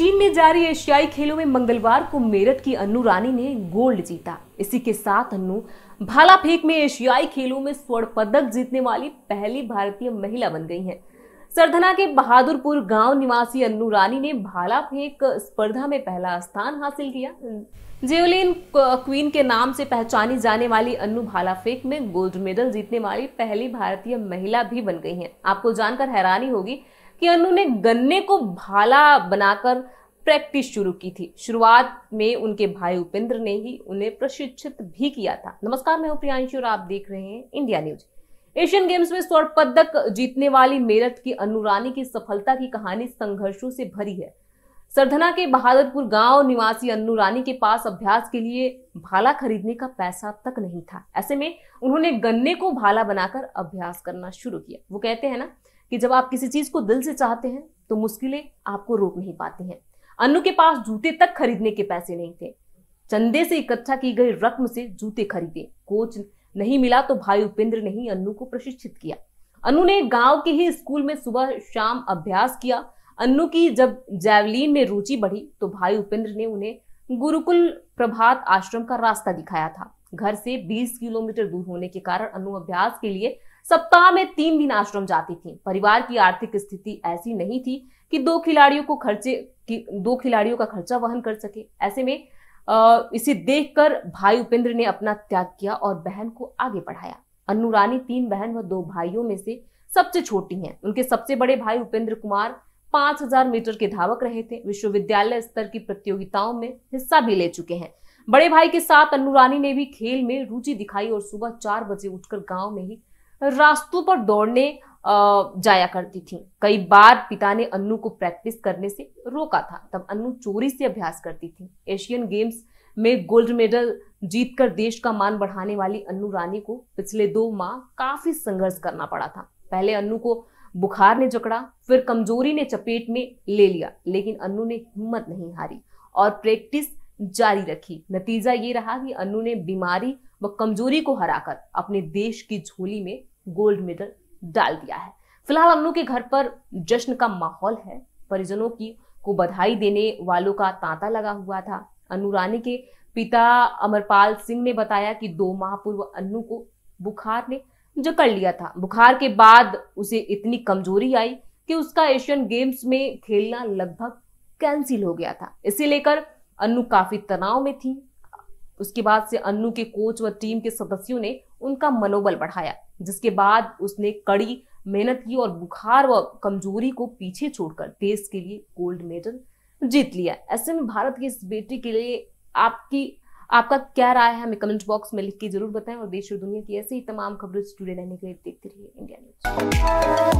चीन में जारी एशियाई खेलों में मंगलवार को मेरठ की अन्नू रानी ने गोल्ड जीता इसी के साथ अन्नू भाला फेंक में एशियाई खेलों में स्वर्ण पदक जीतने वाली पहली भारतीय महिला बन गई हैं। सरधना के बहादुरपुर गांव निवासी अन्नू रानी ने भाला फेंक स्पर्धा में पहला स्थान हासिल किया जेवलिन क्वीन के नाम से पहचानी जाने वाली अन्नू भाला फेंक में गोल्ड मेडल जीतने वाली पहली भारतीय महिला भी बन गई हैं। आपको जानकर हैरानी होगी कि अनु ने गन्ने को भाला बनाकर प्रैक्टिस शुरू की थी शुरुआत में उनके भाई उपेंद्र ने ही उन्हें प्रशिक्षित भी किया था नमस्कार मैं हूं प्रियांशु और आप देख रहे हैं इंडिया न्यूज एशियन गेम्स में स्वर्ण पदक जीतने वाली मेरठ की अनुरानी की सफलता की कहानी संघर्षों से भरी है सरधना के बहादुरपुर गांव निवासी अन्नू रानी के पास अभ्यास के लिए भाला खरीदने का पैसा तक नहीं था ऐसे में उन्होंने गन्ने को भाला बनाकर अभ्यास करना शुरू किया वो कहते हैं ना कि जब आप किसी चीज को दिल से चाहते हैं तो मुश्किलें आपको रोक नहीं पाती हैं अनु के पास जूते तक खरीदने के पैसे नहीं थे चंदे से इकट्ठा की गई रकम से जूते खरीदे कोच नहीं मिला तो भाई उपेंद्र ने ही अन्नू को प्रशिक्षित किया अनु ने गांव के ही स्कूल में सुबह शाम अभ्यास किया अन्नू की जब जैवलीन में रुचि बढ़ी तो भाई उपेंद्र ने उन्हें गुरुकुल प्रभात आश्रम का रास्ता दिखाया था घर से 20 किलोमीटर दूर होने के कारण अनु अभ्यास के लिए सप्ताह में तीन दिन आश्रम जाती थी परिवार की आर्थिक स्थिति ऐसी नहीं थी कि दो खिलाड़ियों को खर्चे दो खिलाड़ियों का खर्चा वहन कर सके ऐसे में इसे देखकर भाई उपेंद्र ने अपना त्याग किया और बहन को आगे पढ़ाया अन्नूरानी रानी तीन बहन व दो भाइयों में से सबसे छोटी हैं उनके सबसे बड़े भाई उपेंद्र कुमार 5000 मीटर के धावक रहे थे विश्वविद्यालय स्तर की प्रतियोगिताओं में हिस्सा भी ले चुके हैं बड़े भाई के साथ अन्नूरानी रानी ने भी खेल में रुचि दिखाई और सुबह चार बजे उठकर गांव में ही रास्तों पर दौड़ने जाया करती थी कई बार पिता ने अन्नू को प्रैक्टिस करने से रोका था तब अन्नू चोरी से अभ्यास करती थी एशियन गेम्स में गोल्ड मेडल जीतकर देश का मान बढ़ाने वाली अन्नू रानी को पिछले दो माह काफी संघर्ष करना पड़ा था पहले अन्नू को बुखार ने जकड़ा फिर कमजोरी ने चपेट में ले लिया लेकिन अन्नू ने हिम्मत नहीं हारी और प्रैक्टिस जारी रखी नतीजा ये रहा कि अन्नू ने बीमारी व कमजोरी को हराकर अपने देश की झोली में गोल्ड मेडल डाल दिया है फिलहाल अमनू के घर पर जश्न का माहौल है परिजनों की को बधाई देने वालों का तांता लगा हुआ था अनु रानी के पिता अमरपाल सिंह ने बताया कि दो माह पूर्व अन्नू को बुखार ने जकड़ लिया था बुखार के बाद उसे इतनी कमजोरी आई कि उसका एशियन गेम्स में खेलना लगभग कैंसिल हो गया था इसे लेकर अन्नू काफी तनाव में थी उसके बाद से अन्नू के कोच व टीम के सदस्यों ने उनका मनोबल बढ़ाया जिसके बाद उसने कड़ी मेहनत की और बुखार व कमजोरी को पीछे छोड़कर देश के लिए गोल्ड मेडल जीत लिया ऐसे में भारत की इस बेटी के लिए आपकी आपका क्या राय है हमें कमेंट बॉक्स में लिख के जरूर बताएं और देश और दुनिया की ऐसी ही तमाम खबरें स्टूडियो जुड़े रहने के लिए देखते रहिए इंडिया न्यूज